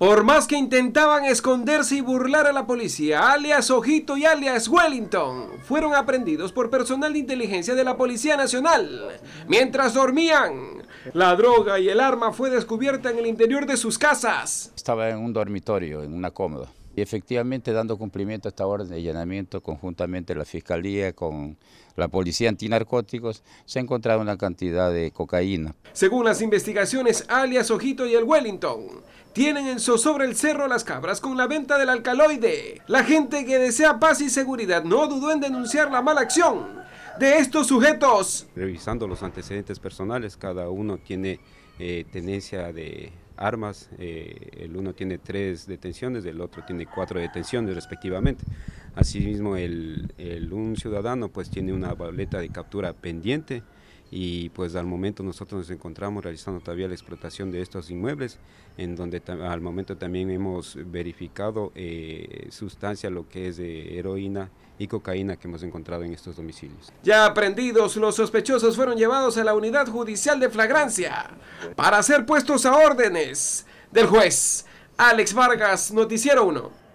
Por más que intentaban esconderse y burlar a la policía, alias Ojito y alias Wellington fueron aprendidos por personal de inteligencia de la Policía Nacional mientras dormían. La droga y el arma fue descubierta en el interior de sus casas. Estaba en un dormitorio, en una cómoda. Y efectivamente dando cumplimiento a esta orden de allanamiento conjuntamente la Fiscalía con la Policía Antinarcóticos, se ha encontrado una cantidad de cocaína. Según las investigaciones, alias Ojito y el Wellington tienen en sobre el cerro las cabras con la venta del alcaloide. La gente que desea paz y seguridad no dudó en denunciar la mala acción de estos sujetos. Revisando los antecedentes personales, cada uno tiene eh, tenencia de armas. Eh, el uno tiene tres detenciones, el otro tiene cuatro detenciones respectivamente. Asimismo, el, el, un ciudadano pues tiene una boleta de captura pendiente y pues al momento nosotros nos encontramos realizando todavía la explotación de estos inmuebles, en donde al momento también hemos verificado eh, sustancia, lo que es de eh, heroína y cocaína que hemos encontrado en estos domicilios. Ya aprendidos, los sospechosos fueron llevados a la unidad judicial de flagrancia para ser puestos a órdenes del juez Alex Vargas, Noticiero 1.